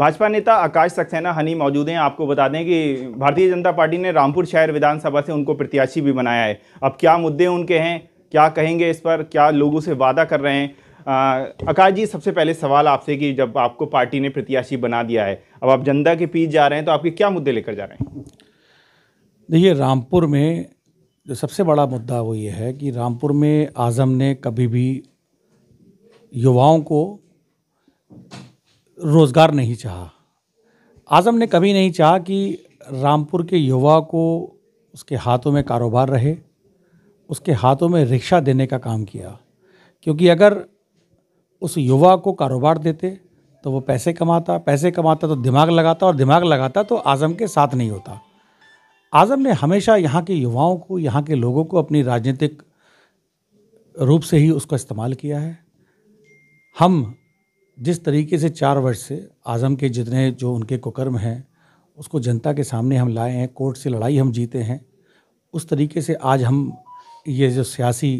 भाजपा नेता आकाश सक्सेना हनी मौजूद हैं आपको बता दें कि भारतीय जनता पार्टी ने रामपुर शहर विधानसभा से उनको प्रत्याशी भी बनाया है अब क्या मुद्दे उनके हैं क्या कहेंगे इस पर क्या लोगों से वादा कर रहे हैं आकाश जी सबसे पहले सवाल आपसे कि जब आपको पार्टी ने प्रत्याशी बना दिया है अब आप जनता के पीछे जा रहे हैं तो आपके क्या मुद्दे लेकर जा रहे हैं देखिए रामपुर में जो सबसे बड़ा मुद्दा वो ये है कि रामपुर में आज़म ने कभी भी युवाओं को रोज़गार नहीं चाहा आज़म ने कभी नहीं चाहा कि रामपुर के युवा को उसके हाथों में कारोबार रहे उसके हाथों में रिक्शा देने का काम किया क्योंकि अगर उस युवा को कारोबार देते तो वो पैसे कमाता पैसे कमाता तो दिमाग लगाता और दिमाग लगाता तो आज़म के साथ नहीं होता आज़म ने हमेशा यहाँ के युवाओं को यहाँ के लोगों को अपनी राजनीतिक रूप से ही उसका इस्तेमाल किया है हम जिस तरीके से चार वर्ष से आज़म के जितने जो उनके कुकर्म हैं उसको जनता के सामने हम लाए हैं कोर्ट से लड़ाई हम जीते हैं उस तरीके से आज हम ये जो सियासी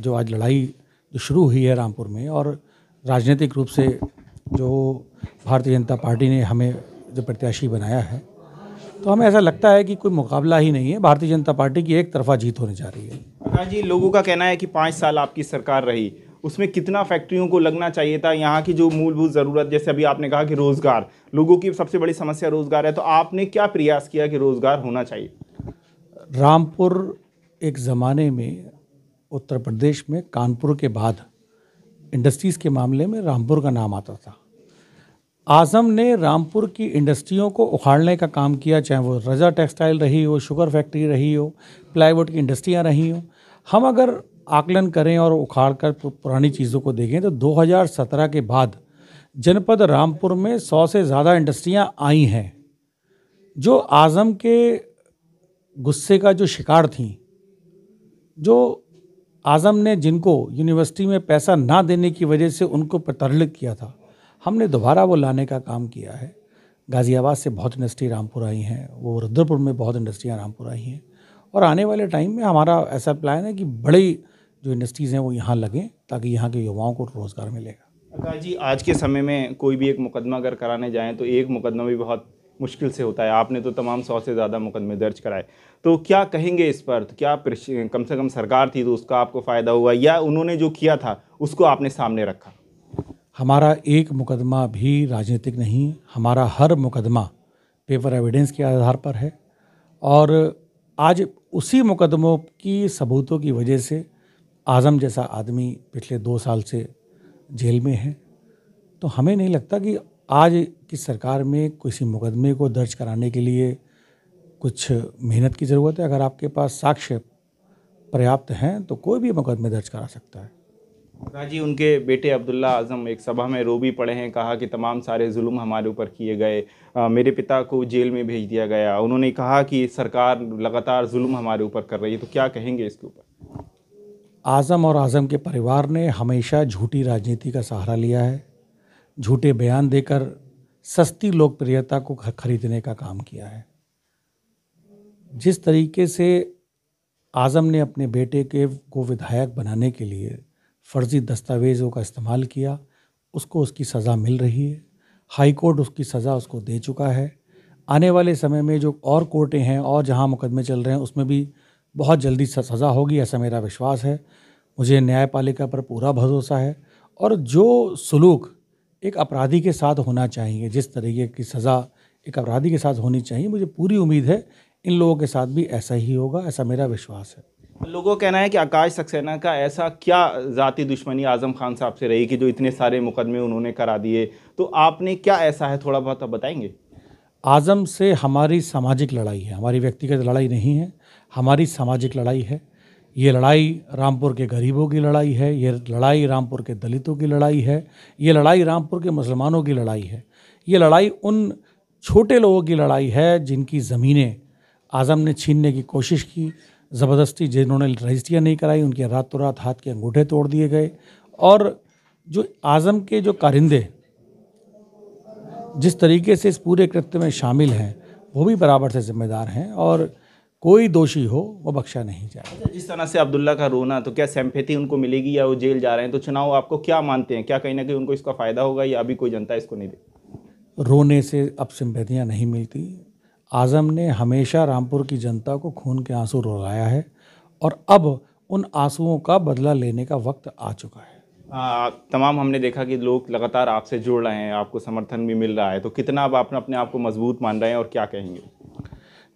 जो आज लड़ाई जो शुरू हुई है रामपुर में और राजनीतिक रूप से जो भारतीय जनता पार्टी ने हमें जो प्रत्याशी बनाया है तो हमें ऐसा लगता है कि कोई मुकाबला ही नहीं है भारतीय जनता पार्टी की एक तरफा जीत होने जा रही है हाँ जी लोगों का कहना है कि पाँच साल आपकी सरकार रही उसमें कितना फैक्ट्रियों को लगना चाहिए था यहाँ की जो मूलभूत ज़रूरत जैसे अभी आपने कहा कि रोज़गार लोगों की सबसे बड़ी समस्या रोज़गार है तो आपने क्या प्रयास किया कि रोज़गार होना चाहिए रामपुर एक ज़माने में उत्तर प्रदेश में कानपुर के बाद इंडस्ट्रीज़ के मामले में रामपुर का नाम आता था आज़म ने रामपुर की इंडस्ट्रियों को उखाड़ने का काम किया चाहे वो रज़ा टेक्सटाइल रही हो शुगर फैक्ट्री रही हो प्लाईवुड की इंडस्ट्रियाँ रही हो हम अगर आकलन करें और उखाड़ कर पुरानी चीज़ों को देखें तो 2017 के बाद जनपद रामपुर में सौ से ज़्यादा इंडस्ट्रियां आई हैं जो आज़म के गुस्से का जो शिकार थी जो आज़म ने जिनको यूनिवर्सिटी में पैसा ना देने की वजह से उनको प्रतरलित किया था हमने दोबारा वो लाने का काम किया है गाज़ियाबाद से बहुत इंडस्ट्री रामपुर आई हैं वो रुद्रपुर में बहुत इंडस्ट्रियाँ रामपुर आई हैं और आने वाले टाइम में हमारा ऐसा प्लान है कि बड़ी जो इंडस्ट्रीज़ हैं वो यहाँ लगें ताकि यहाँ के युवाओं को रोज़गार मिलेगा अकाश जी आज के समय में कोई भी एक मुकदमा अगर कराने जाएँ तो एक मुकदमा भी बहुत मुश्किल से होता है आपने तो तमाम सौ से ज़्यादा मुकदमे दर्ज कराए तो क्या कहेंगे इस पर तो क्या कम से कम सरकार थी तो उसका आपको फ़ायदा हुआ या उन्होंने जो किया था उसको आपने सामने रखा हमारा एक मुकदमा भी राजनीतिक नहीं हमारा हर मुकदमा पेपर एविडेंस के आधार पर है और आज उसी मुकदमों की सबूतों की वजह से आज़म जैसा आदमी पिछले दो साल से जेल में है तो हमें नहीं लगता कि आज की सरकार में किसी मुकदमे को दर्ज कराने के लिए कुछ मेहनत की ज़रूरत है अगर आपके पास साक्ष्य पर्याप्त हैं तो कोई भी मुकदमे दर्ज करा सकता है राजी उनके बेटे अब्दुल्ला आजम एक सभा में रो भी पड़े हैं कहा कि तमाम सारे जुल्म हमारे ऊपर किए गए आ, मेरे पिता को जेल में भेज दिया गया उन्होंने कहा कि सरकार लगातार जुल्म हमारे ऊपर कर रही है तो क्या कहेंगे इसके ऊपर आज़म और आज़म के परिवार ने हमेशा झूठी राजनीति का सहारा लिया है झूठे बयान देकर सस्ती लोकप्रियता को खरीदने का काम किया है जिस तरीके से आज़म ने अपने बेटे के को विधायक बनाने के लिए फर्जी दस्तावेज़ों का इस्तेमाल किया उसको उसकी सज़ा मिल रही है हाई कोर्ट उसकी सज़ा उसको दे चुका है आने वाले समय में जो और कोर्टें हैं और जहां मुकदमे चल रहे हैं उसमें भी बहुत जल्दी सज़ा होगी ऐसा मेरा विश्वास है मुझे न्यायपालिका पर पूरा भरोसा है और जो सलूक एक अपराधी के साथ होना चाहिए जिस तरीके की सज़ा एक अपराधी के साथ होनी चाहिए मुझे पूरी उम्मीद है इन लोगों के साथ भी ऐसा ही होगा ऐसा मेरा विश्वास है लोगों का कहना है कि आकाश सक्सेना का ऐसा क्या ज़ाती दुश्मनी आज़म खान साहब से रही कि जो इतने सारे मुकदमे उन्होंने करा दिए तो आपने क्या ऐसा है थोड़ा बहुत आप बताएंगे आज़म से हमारी सामाजिक लड़ाई है हमारी व्यक्तिगत लड़ाई नहीं है हमारी सामाजिक लड़ाई है ये लड़ाई रामपुर के गरीबों की लड़ाई है ये लड़ाई रामपुर के दलितों की लड़ाई है ये लड़ाई रामपुर के मुसलमानों की लड़ाई है ये लड़ाई उन छोटे लोगों की लड़ाई है जिनकी ज़मीनें आज़म ने छीनने की कोशिश की ज़बरदस्ती जिन्होंने रजिस्ट्रियाँ नहीं कराई उनके रातों रात हाथ के अंगूठे तोड़ दिए गए और जो आज़म के जो कारिंदे जिस तरीके से इस पूरे कृत्य में शामिल हैं वो भी बराबर से जिम्मेदार हैं और कोई दोषी हो वो बख्शा नहीं जाएगा अच्छा, जिस तरह से अब्दुल्ला का रोना तो क्या सैम्पेथी उनको मिलेगी या वो जेल जा रहे हैं तो चुनाव आपको क्या मानते हैं क्या कहीं ना कहीं उनको इसका फ़ायदा होगा या अभी कोई जनता इसको नहीं दे रोने से अब सिम्पैथियाँ नहीं मिलती आज़म ने हमेशा रामपुर की जनता को खून के आंसू रोलाया है और अब उन आंसुओं का बदला लेने का वक्त आ चुका है तमाम हमने देखा कि लोग लगातार आपसे जुड़ रहे हैं आपको समर्थन भी मिल रहा है तो कितना आप अपने आप को मजबूत मान रहे हैं और क्या कहेंगे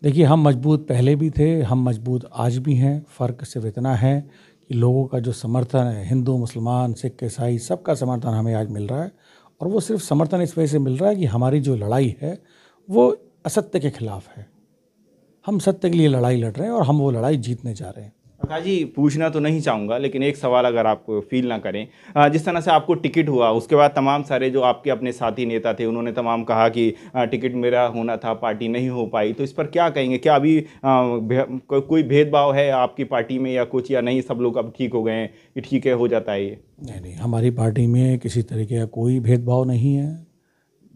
देखिए हम मजबूत पहले भी थे हम मजबूत आज भी हैं फ़र्क सिर्फ इतना है कि लोगों का जो समर्थन है हिंदू मुसलमान सिख ईसाई सबका समर्थन हमें आज मिल रहा है और वो सिर्फ समर्थन इस वजह से मिल रहा है कि हमारी जो लड़ाई है वो असत्य के खिलाफ है हम सत्य के लिए लड़ाई लड़ रहे हैं और हम वो लड़ाई जीतने जा रहे हैं जी पूछना तो नहीं चाहूँगा लेकिन एक सवाल अगर आपको फील ना करें जिस तरह से आपको टिकट हुआ उसके बाद तमाम सारे जो आपके अपने साथी नेता थे उन्होंने तमाम कहा कि टिकट मेरा होना था पार्टी नहीं हो पाई तो इस पर क्या कहेंगे क्या अभी कोई भेदभाव है आपकी पार्टी में या कुछ या नहीं सब लोग अब ठीक हो गए हैं कि ठीक है हो जाता है ये नहीं नहीं हमारी पार्टी में किसी तरीके का कोई भेदभाव नहीं है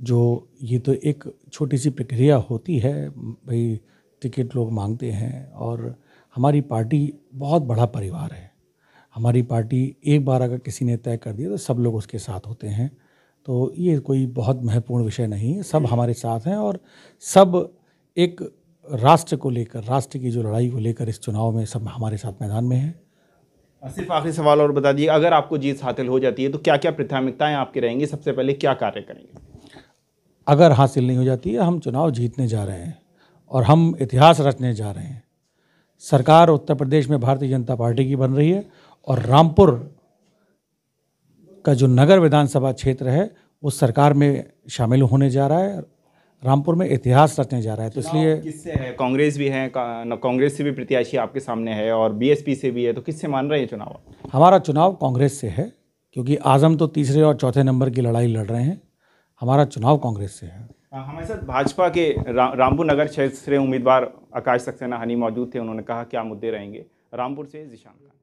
जो ये तो एक छोटी सी प्रक्रिया होती है भाई टिकट लोग मांगते हैं और हमारी पार्टी बहुत बड़ा परिवार है हमारी पार्टी एक बार अगर किसी ने तय कर दिया तो सब लोग उसके साथ होते हैं तो ये कोई बहुत महत्वपूर्ण विषय नहीं है सब हमारे साथ हैं और सब एक राष्ट्र को लेकर राष्ट्र की जो लड़ाई को लेकर इस चुनाव में सब हमारे साथ मैदान में है सिर्फ आखिरी सवाल और बता दिए अगर आपको जीत हासिल हो जाती है तो क्या क्या प्राथमिकताएं आपकी रहेंगी सबसे पहले क्या कार्य करेंगे अगर हासिल नहीं हो जाती है हम चुनाव जीतने जा रहे हैं और हम इतिहास रचने जा रहे हैं सरकार उत्तर प्रदेश में भारतीय जनता पार्टी की बन रही है और रामपुर का जो नगर विधानसभा क्षेत्र है वो सरकार में शामिल होने जा रहा है रामपुर में इतिहास रचने जा रहा है तो इसलिए किससे है कांग्रेस भी है कांग्रेस से भी प्रत्याशी आपके सामने है और बीएसपी से भी है तो किससे मान रहे हैं चुनाव हमारा चुनाव कांग्रेस से है क्योंकि आज़म तो तीसरे और चौथे नंबर की लड़ाई लड़ रहे हैं हमारा चुनाव कांग्रेस से है हमारे साथ भाजपा के रा, रामपुर नगर क्षेत्र से उम्मीदवार आकाश सक्सेना हनी मौजूद थे उन्होंने कहा क्या मुद्दे रहेंगे रामपुर से जिशान खान